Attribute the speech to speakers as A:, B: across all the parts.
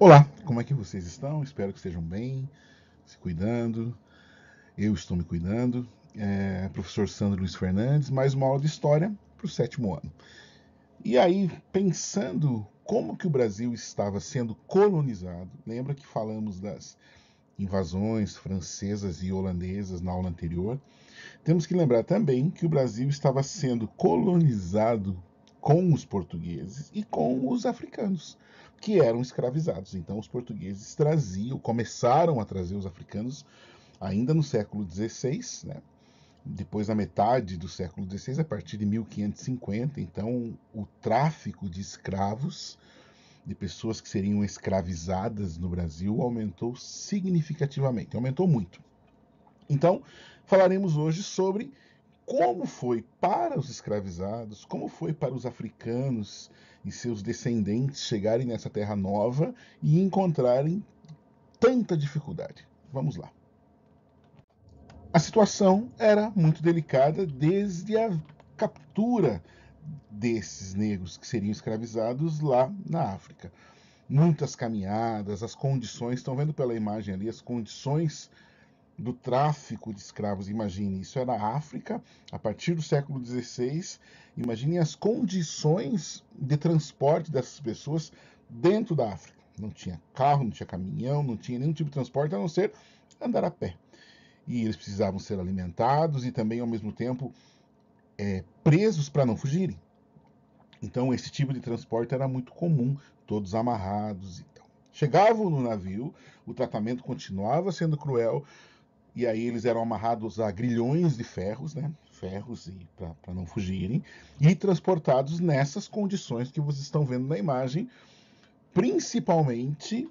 A: Olá, como é que vocês estão? Espero que estejam bem, se cuidando. Eu estou me cuidando. É, professor Sandro Luiz Fernandes, mais uma aula de história para o sétimo ano. E aí, pensando como que o Brasil estava sendo colonizado, lembra que falamos das invasões francesas e holandesas na aula anterior? Temos que lembrar também que o Brasil estava sendo colonizado com os portugueses e com os africanos, que eram escravizados. Então, os portugueses traziam, começaram a trazer os africanos ainda no século XVI, né? depois da metade do século XVI, a partir de 1550. Então, o tráfico de escravos, de pessoas que seriam escravizadas no Brasil, aumentou significativamente, aumentou muito. Então, falaremos hoje sobre como foi para os escravizados, como foi para os africanos e seus descendentes chegarem nessa terra nova e encontrarem tanta dificuldade. Vamos lá. A situação era muito delicada desde a captura desses negros que seriam escravizados lá na África. Muitas caminhadas, as condições, estão vendo pela imagem ali as condições do tráfico de escravos. Imagine, isso era é na África, a partir do século XVI. Imagine as condições de transporte dessas pessoas dentro da África. Não tinha carro, não tinha caminhão, não tinha nenhum tipo de transporte a não ser andar a pé. E eles precisavam ser alimentados e também, ao mesmo tempo, é, presos para não fugirem. Então, esse tipo de transporte era muito comum, todos amarrados e tal. Chegavam no navio, o tratamento continuava sendo cruel, e aí eles eram amarrados a grilhões de ferros, né? Ferros e para não fugirem, e transportados nessas condições que vocês estão vendo na imagem, principalmente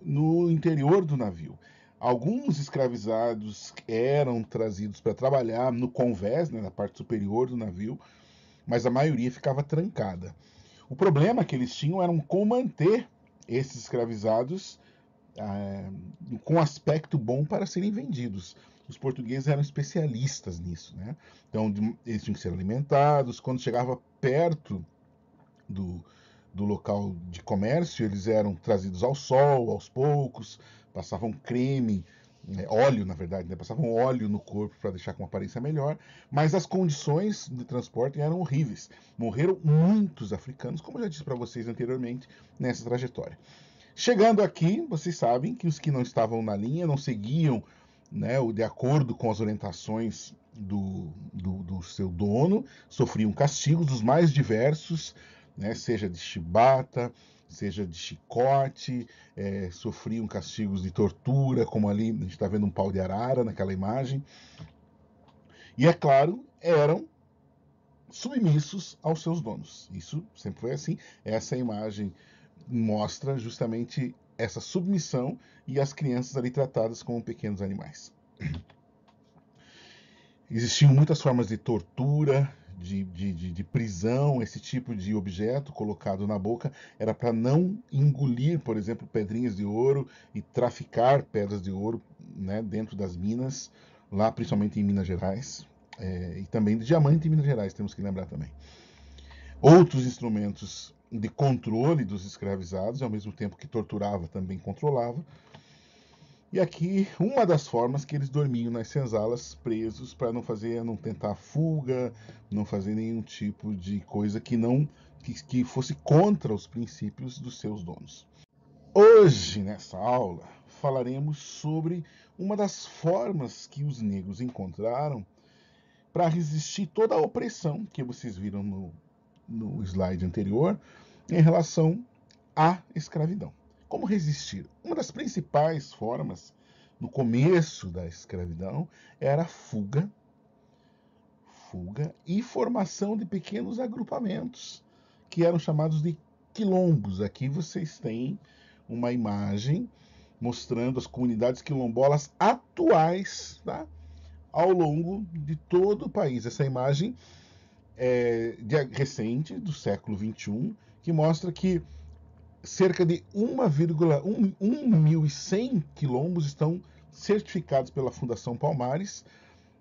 A: no interior do navio. Alguns escravizados eram trazidos para trabalhar no convés, né, na parte superior do navio, mas a maioria ficava trancada. O problema que eles tinham era como manter esses escravizados ah, é, com aspecto bom para serem vendidos. Os portugueses eram especialistas nisso, né? Então de, eles tinham que ser alimentados. Quando chegava perto do, do local de comércio, eles eram trazidos ao sol, aos poucos, passavam creme, né, óleo, na verdade, né, passavam óleo no corpo para deixar com uma aparência melhor, mas as condições de transporte eram horríveis. Morreram muitos africanos, como eu já disse para vocês anteriormente, nessa trajetória. Chegando aqui, vocês sabem que os que não estavam na linha, não seguiam né, de acordo com as orientações do, do, do seu dono, sofriam castigos dos mais diversos, né, seja de chibata, seja de chicote, é, sofriam castigos de tortura, como ali a gente está vendo um pau de arara naquela imagem. E é claro, eram submissos aos seus donos. Isso sempre foi assim. Essa é imagem mostra justamente essa submissão e as crianças ali tratadas como pequenos animais. Existiam muitas formas de tortura, de, de, de, de prisão, esse tipo de objeto colocado na boca era para não engolir, por exemplo, pedrinhas de ouro e traficar pedras de ouro né, dentro das minas, lá principalmente em Minas Gerais, é, e também de diamante em Minas Gerais, temos que lembrar também. Outros instrumentos de controle dos escravizados, e ao mesmo tempo que torturava, também controlava. E aqui, uma das formas que eles dormiam nas senzalas, presos, para não fazer, não tentar fuga, não fazer nenhum tipo de coisa que não que, que fosse contra os princípios dos seus donos. Hoje, nessa aula, falaremos sobre uma das formas que os negros encontraram para resistir toda a opressão que vocês viram no no slide anterior, em relação à escravidão. Como resistir? Uma das principais formas no começo da escravidão era fuga, fuga e formação de pequenos agrupamentos que eram chamados de quilombos. Aqui vocês têm uma imagem mostrando as comunidades quilombolas atuais, tá? Ao longo de todo o país. Essa imagem é, de, recente, do século XXI, que mostra que cerca de 1,100 quilombos estão certificados pela Fundação Palmares,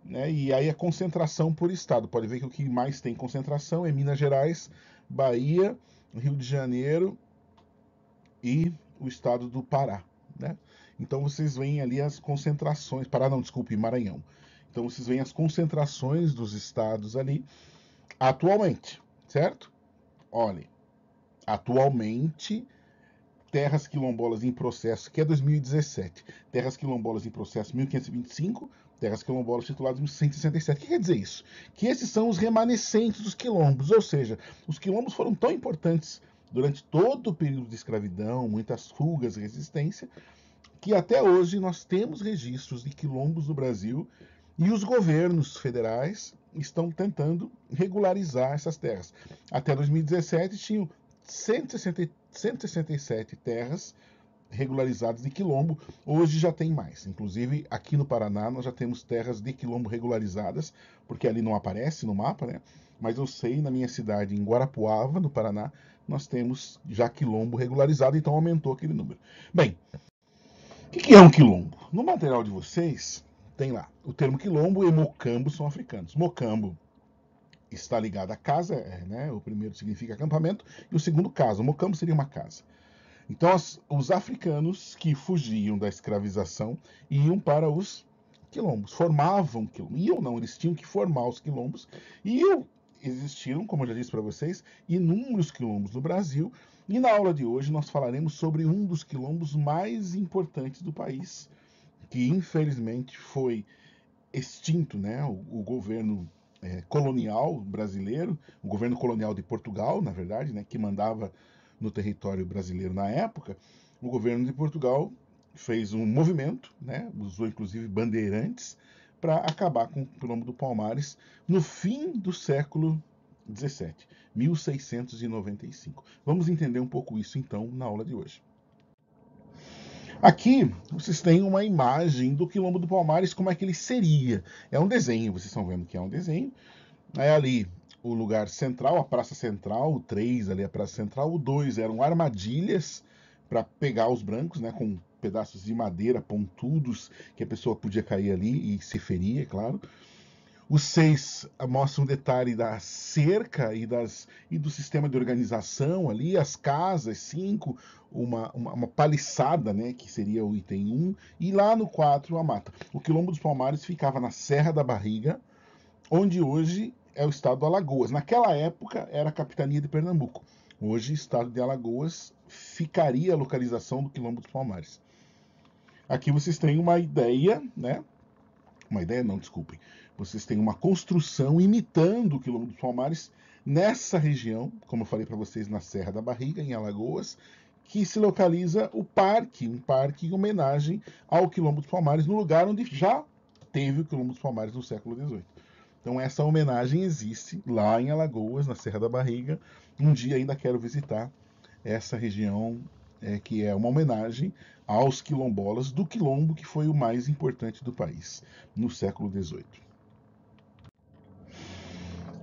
A: né, e aí a concentração por estado. Pode ver que o que mais tem concentração é Minas Gerais, Bahia, Rio de Janeiro e o estado do Pará. Né? Então vocês veem ali as concentrações. Pará, não, desculpe, Maranhão. Então vocês veem as concentrações dos estados ali. Atualmente, certo? Olhe, atualmente, terras quilombolas em processo, que é 2017, terras quilombolas em processo 1525, terras quilombolas tituladas 1167. O que quer dizer isso? Que esses são os remanescentes dos quilombos, ou seja, os quilombos foram tão importantes durante todo o período de escravidão, muitas fugas, resistência, que até hoje nós temos registros de quilombos no Brasil e os governos federais estão tentando regularizar essas terras. Até 2017 tinham 160, 167 terras regularizadas de quilombo, hoje já tem mais. Inclusive, aqui no Paraná nós já temos terras de quilombo regularizadas, porque ali não aparece no mapa, né? Mas eu sei, na minha cidade, em Guarapuava, no Paraná, nós temos já quilombo regularizado, então aumentou aquele número. Bem, o que, que é um quilombo? No material de vocês, tem lá o termo quilombo e mocambo são africanos. Mocambo está ligado à casa, é, né? o primeiro significa acampamento, e o segundo casa. O mocambo seria uma casa. Então, as, os africanos que fugiam da escravização iam para os quilombos, formavam quilombos. Iam não, eles tinham que formar os quilombos. E existiram, como eu já disse para vocês, inúmeros quilombos no Brasil. E na aula de hoje nós falaremos sobre um dos quilombos mais importantes do país, que infelizmente foi extinto, né? O, o governo é, colonial brasileiro, o governo colonial de Portugal, na verdade, né? Que mandava no território brasileiro na época, o governo de Portugal fez um movimento, né? Usou inclusive bandeirantes para acabar com o nome do Palmares no fim do século 17, 1695. Vamos entender um pouco isso então na aula de hoje. Aqui vocês têm uma imagem do Quilombo do Palmares, como é que ele seria. É um desenho, vocês estão vendo que é um desenho. É ali o lugar central, a praça central, o 3 ali a praça central, o 2 eram armadilhas para pegar os brancos, né, com pedaços de madeira pontudos que a pessoa podia cair ali e se feria, é claro. Os seis ah, mostram um detalhe da cerca e, das, e do sistema de organização ali, as casas, cinco, uma, uma, uma paliçada, né, que seria o item 1, um, e lá no 4 a mata. O Quilombo dos Palmares ficava na Serra da Barriga, onde hoje é o estado do Alagoas. Naquela época era a capitania de Pernambuco. Hoje, o estado de Alagoas ficaria a localização do Quilombo dos Palmares. Aqui vocês têm uma ideia, né? Uma ideia não, desculpem. Vocês têm uma construção imitando o Quilombo dos Palmares nessa região, como eu falei para vocês, na Serra da Barriga, em Alagoas, que se localiza o parque, um parque em homenagem ao Quilombo dos Palmares, no lugar onde já teve o Quilombo dos Palmares no século XVIII. Então essa homenagem existe lá em Alagoas, na Serra da Barriga. Um dia ainda quero visitar essa região, é, que é uma homenagem aos quilombolas do quilombo, que foi o mais importante do país no século XVIII.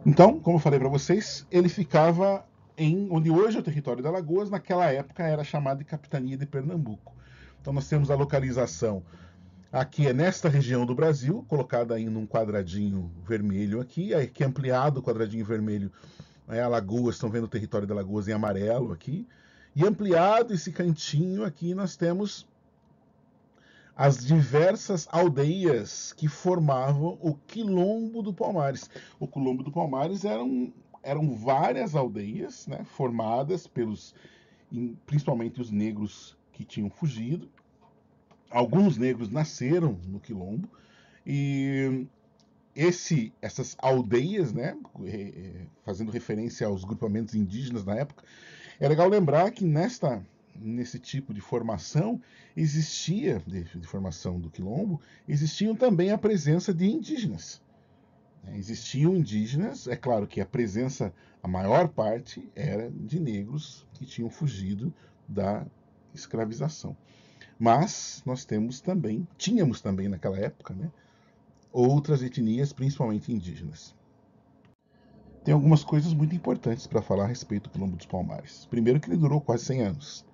A: Então, como eu falei para vocês, ele ficava em onde hoje é o território da Lagoas, naquela época era chamado de Capitania de Pernambuco. Então nós temos a localização aqui é nesta região do Brasil, colocada aí num quadradinho vermelho aqui, aqui é é ampliado o quadradinho vermelho é né, a Lagoas, estão vendo o território da Lagoas em amarelo aqui, e ampliado esse cantinho aqui nós temos as diversas aldeias que formavam o Quilombo do Palmares. O Quilombo do Palmares eram, eram várias aldeias né, formadas pelos, principalmente os negros que tinham fugido. Alguns negros nasceram no Quilombo e esse, essas aldeias, né, eh, fazendo referência aos grupamentos indígenas na época, é legal lembrar que nesta nesse tipo de formação existia, de, de, formação do quilombo, existiam também a presença de indígenas. Né? Existiam indígenas, é claro que a presença, a maior parte, era de negros que tinham fugido da escravização. Mas nós temos também, tínhamos também naquela época, né, outras etnias, principalmente indígenas. Tem algumas coisas muito importantes para falar a respeito do Quilombo dos Palmares. Primeiro que ele durou quase 100 anos.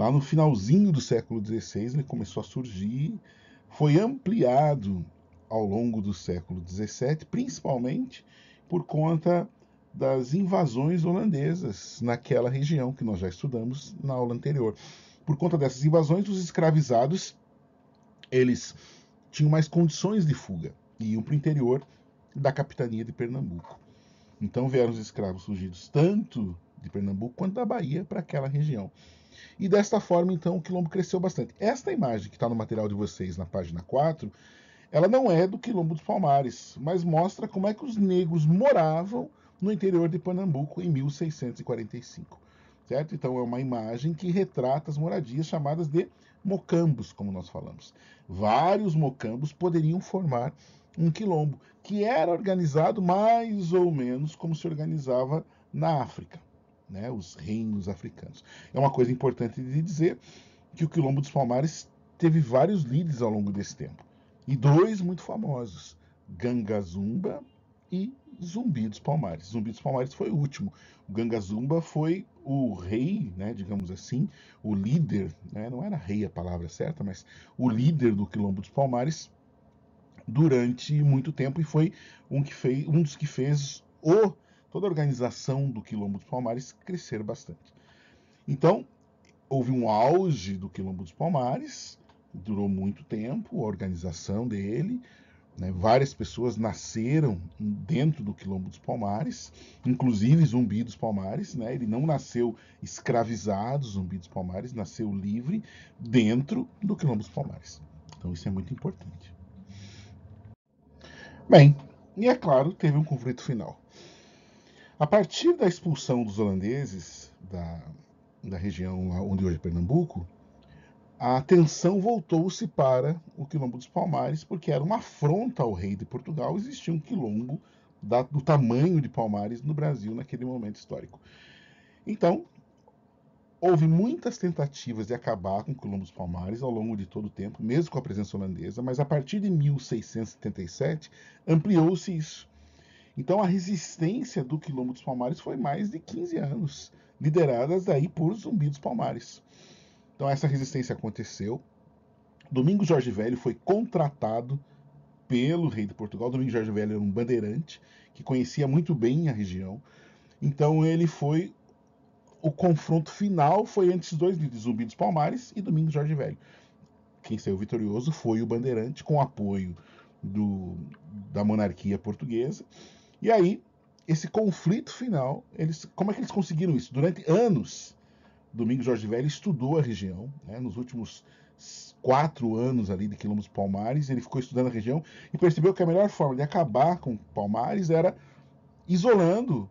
A: Lá no finalzinho do século XVI ele né, começou a surgir, foi ampliado ao longo do século XVII, principalmente por conta das invasões holandesas naquela região que nós já estudamos na aula anterior. Por conta dessas invasões, os escravizados eles tinham mais condições de fuga e iam para o interior da capitania de Pernambuco. Então vieram os escravos fugidos tanto de Pernambuco quanto da Bahia para aquela região. E desta forma, então, o quilombo cresceu bastante. Esta imagem que está no material de vocês na página 4, ela não é do quilombo dos Palmares, mas mostra como é que os negros moravam no interior de Pernambuco em 1645. Certo? Então é uma imagem que retrata as moradias chamadas de mocambos, como nós falamos. Vários mocambos poderiam formar um quilombo, que era organizado mais ou menos como se organizava na África né, os reinos africanos. É uma coisa importante de dizer que o Quilombo dos Palmares teve vários líderes ao longo desse tempo, e dois muito famosos, Ganga Zumba e Zumbi dos Palmares. Zumbi dos Palmares foi o último. O Ganga Zumba foi o rei, né, digamos assim, o líder, né, não era rei a palavra certa, mas o líder do Quilombo dos Palmares durante muito tempo e foi um, que fez, um dos que fez o toda a organização do Quilombo dos Palmares crescer bastante. Então, houve um auge do Quilombo dos Palmares, durou muito tempo, a organização dele, né, várias pessoas nasceram dentro do Quilombo dos Palmares, inclusive Zumbi dos Palmares. Né, ele não nasceu escravizado, Zumbi dos Palmares, nasceu livre dentro do Quilombo dos Palmares. Então isso é muito importante. Bem, e é claro, teve um conflito final. A partir da expulsão dos holandeses da, da região onde hoje é Pernambuco, a atenção voltou-se para o Quilombo dos Palmares, porque era uma afronta ao rei de Portugal existir um quilombo da, do tamanho de Palmares no Brasil naquele momento histórico. Então, houve muitas tentativas de acabar com o Quilombo dos Palmares ao longo de todo o tempo, mesmo com a presença holandesa, mas a partir de 1677 ampliou-se isso. Então a resistência do quilombo dos Palmares foi mais de 15 anos, lideradas aí por Zumbi dos Palmares. Então essa resistência aconteceu. Domingos Jorge Velho foi contratado pelo rei de Portugal. Domingos Jorge Velho era um bandeirante que conhecia muito bem a região. Então ele foi o confronto final foi entre esses dois líderes, Zumbi dos Palmares e Domingos Jorge Velho. Quem saiu vitorioso foi o Bandeirante, com apoio do, da monarquia portuguesa. E aí, esse conflito final, eles, como é que eles conseguiram isso? Durante anos, Domingos Jorge Velho estudou a região, né? nos últimos quatro anos ali de Quilombos Palmares, ele ficou estudando a região e percebeu que a melhor forma de acabar com Palmares era isolando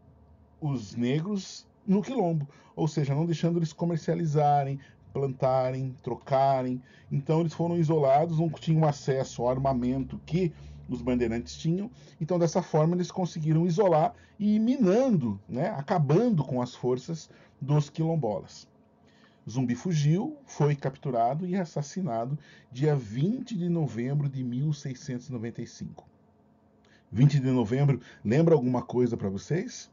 A: os negros no quilombo, ou seja, não deixando eles comercializarem, plantarem, trocarem. Então eles foram isolados, não tinham acesso ao armamento que os bandeirantes tinham. Então, dessa forma, eles conseguiram isolar e ir minando, né, acabando com as forças dos quilombolas. Zumbi fugiu, foi capturado e assassinado dia 20 de novembro de 1695. 20 de novembro, lembra alguma coisa para vocês?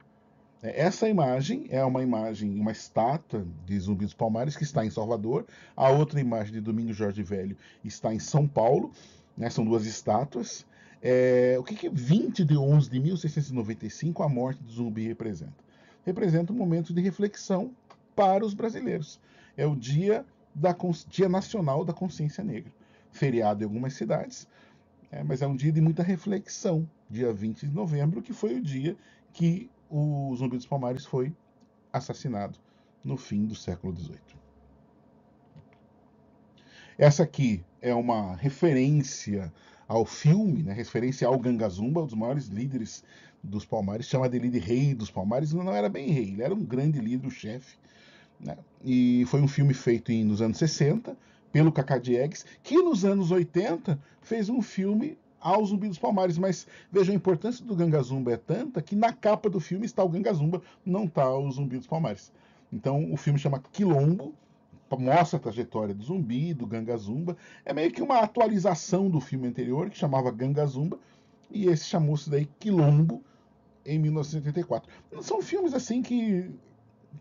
A: É, essa imagem é uma imagem, uma estátua de Zumbi dos Palmares que está em Salvador. A outra imagem de Domingo Jorge Velho está em São Paulo. Né? São duas estátuas. É, o que, que 20 de 11 de 1695 a morte de Zumbi representa? Representa um momento de reflexão para os brasileiros. É o dia, da, dia Nacional da Consciência Negra. Feriado em algumas cidades, é, mas é um dia de muita reflexão. Dia 20 de novembro, que foi o dia que o Zumbi dos Palmares foi assassinado no fim do século XVIII. Essa aqui é uma referência ao filme, né, referência ao Gangazumba, um dos maiores líderes dos Palmares, chama dele de rei dos Palmares, não era bem rei, ele era um grande líder, o chefe. Né? E foi um filme feito em, nos anos 60 pelo Cacá Diegues, que nos anos 80 fez um filme ao Zumbi dos Palmares, mas vejam, a importância do Gangazumba é tanta que na capa do filme está o Gangazumba, não está o Zumbi dos Palmares. Então o filme chama Quilombo, mostra a trajetória do zumbi, do Ganga Zumba. É meio que uma atualização do filme anterior, que chamava Ganga Zumba, e esse chamou-se daí Quilombo, em 1984. São filmes assim que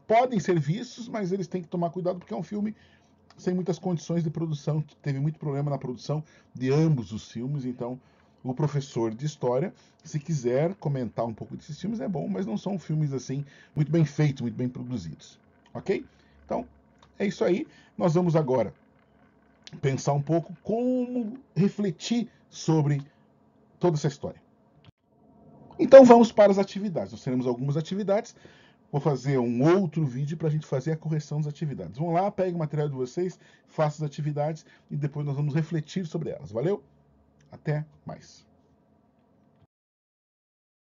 A: podem ser vistos, mas eles têm que tomar cuidado, porque é um filme sem muitas condições de produção, teve muito problema na produção de ambos os filmes, então o professor de história, se quiser comentar um pouco desses filmes, é bom, mas não são filmes assim muito bem feitos, muito bem produzidos. Ok? Então, é isso aí. Nós vamos agora pensar um pouco como refletir sobre toda essa história. Então vamos para as atividades. Nós teremos algumas atividades. Vou fazer um outro vídeo para a gente fazer a correção das atividades. Vão lá, pegue o material de vocês, faça as atividades e depois nós vamos refletir sobre elas. Valeu? Até mais.